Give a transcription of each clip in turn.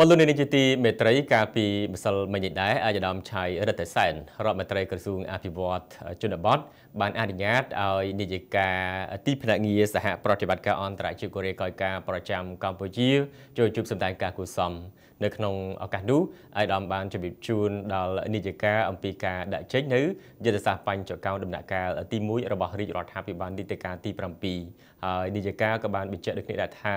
បលូននេះជាទីមេត្រីកាលពីម្សិលមិញនេះដែរអាយដាមឆៃរដ្ឋសែនរដ្ឋមន្ត្រីក្រសួងអភិវឌ្ឍជនបទបានអនុញ្ញាតឲ្យនាយិកាទីភ្នាក់ងារសហប្រតិបត្តិការអន្តរជាតិកូរ៉េកោយកាប្រចាំកម្ពុជាចូលជួបសម្ដែងការគូសំនៅក្នុងឱកាសនោះអាយដាមបានជម្រាបជូនដល់នាយិកាអំពីការដាក់ចេញនៅយុទ្ធសាស្ត្របញ្ចកោដំណាក់កាលទី1របស់រាជរដ្ឋាភិបាលនីតិកាលទី7ហើយនាយិកាក៏បានបញ្ជាក់ដូចគ្នាដែរថា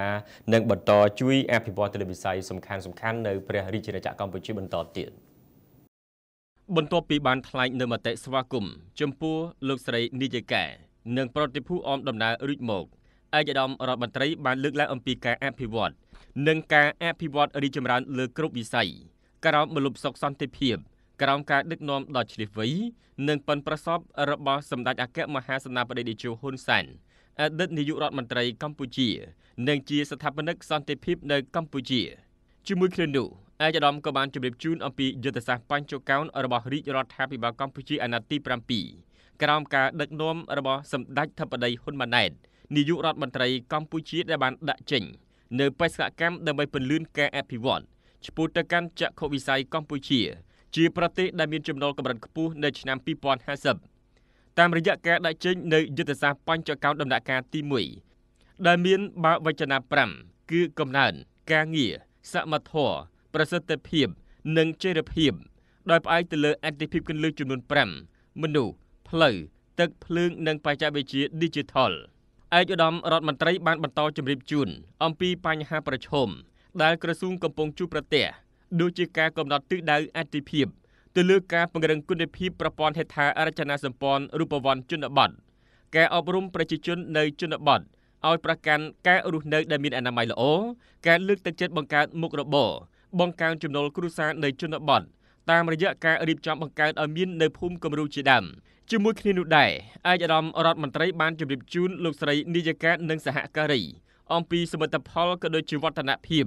នឹងបន្តជួយអភិវឌ្ឍទៅលើវិស័យសំខាន់សំខាន់នៅព្រះរាជាណាចក្រកម្ពុជាបន្តទៀតបន្ទាប់ពីបានថ្លែងនៅមតិស្វាគមន៍ចំពោះលោកស្រីនាយិកានិងប្រតិភូអមដំណើររួចមកឯកឧត្តមរដ្ឋមន្ត្រីបានលើកឡើងអំពីការអភិវឌ្ឍនិងការអភិវឌ្ឍរីចម្រើន លើគ្រប់វិស័យក្រោមមលុបសុខសន្តិភាពក្រោមការដឹកនាំដ៏ឆ្លៀសវៃនិងប៉ិនប្រសពរបស់សម្ដេចអគ្គមហាសេនាបតីតេជោហ៊ុនសែនអតីតនាយករដ្ឋមន្ត្រីកម្ពុជានិងជាស្ថាបនិក សន្តិភាព នៅកម្ពុជា។ជាមួយគ្នានោះឯកឧត្តមក៏បានជម្រាបជូនអំពីយុទ្ធសាស្ត្របញ្ចកោណរបស់រាជរដ្ឋាភិបាលកម្ពុជាអាណត្តិទី7ក្រោមការដឹកនាំរបស់សម្ដេចធិបតីហ៊ុនម៉ាណែតនាយករដ្ឋមន្ត្រីកម្ពុជាដែលបានដាក់ចេញនៅបេសកកម្មដើម្បីពន្លឿនការអភិវឌ្ឍឆ្ពោះទៅកាន់ចក្ខុវិស័យកម្ពុជាជាប្រទេសដែលមានចំណូលកម្រិតខ្ពស់នៅឆ្នាំ2050តាមរយៈការដាក់ចេញនៅយុទ្ធសាស្ត្របញ្ចកោណដំណាក់កាលទី1ដែលមានបើវចនា5គឺកំណើនការងារសមត្ថភាពប្រសិទ្ធភាពនិងចីរភាពដោយផ្អែកទៅលើអតិភិបគន្លឹះចំនួន5មនុស្សផ្លូវទឹកភ្លើងនិង បច្ចេកវិទ្យា Digital ឯកឧត្តមរដ្ឋមន្ត្រីបានបន្តជម្រាបជូនអំពី បញ្ហាប្រឈមដែលក្រសួងកំពុងជួបប្រទះដូចជាការកំណត់ទិសដៅអតិភិបទៅលើការពង្រឹងគុណភាពប្រព័ន្ធហេដ្ឋារចនាសម្ព័ន្ធរូបវន្តជនបទការអប់រំប្រជាជននៅ ជនបទឲ្យប្រកាន់ការរស់នៅដែលមានអនាម័យល្អការលើកទឹកចិត្តបង្កើតមុខរបរបង្កើនចំណូលគ្រួសារនៅជនបទតាមរយៈការរៀបចំបង្កើតឲ្យមាននៅភូមិគំរូជាដើមជាមួយគ្នានោះដែរឯកឧត្តមរដ្ឋមន្ត្រីបានជម្រាបជូនលោកស្រីនាយិកានិងសហការីអំពីសមិទ្ធផលក៏ដូចជាវឌ្ឍនភាព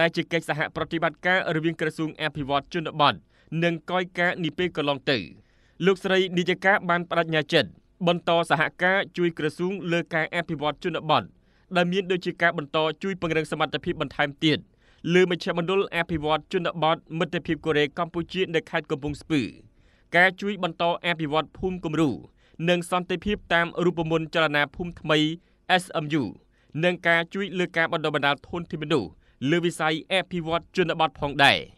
ដែលជាកិច្ចសហប្រតិបត្តិការរវាងក្រសួងអភិវឌ្ឍជនបទនិងកយការនីពេលកន្លងទៅលោកស្រីនាយិកាបានបដិញ្ញាចិត្តបន្តសហការជួយក្រសួងលើការអភិវឌ្ឍជនបទដែលមានដូចជាការបន្តជួយពង្រឹងសមត្ថភាពបន្ថែមទៀតលើមជ្ឈមណ្ឌលអភិវឌ្ឍជនបទមិត្តភាពកូរ៉េកម្ពុជា នៅខេត្តកំពង់ស្ពឺការជួយបន្តអភិវឌ្ឍភូមិគំរូនិង សន្តិភាពតាមរូបមន្តចលនាភូមិថ្មី SMU និងការជួយ លើការបណ្ដុះបណ្ដាលធនធានមនុស្សលើវិស័យអភិវឌ្ឍជនបទផងដែរ។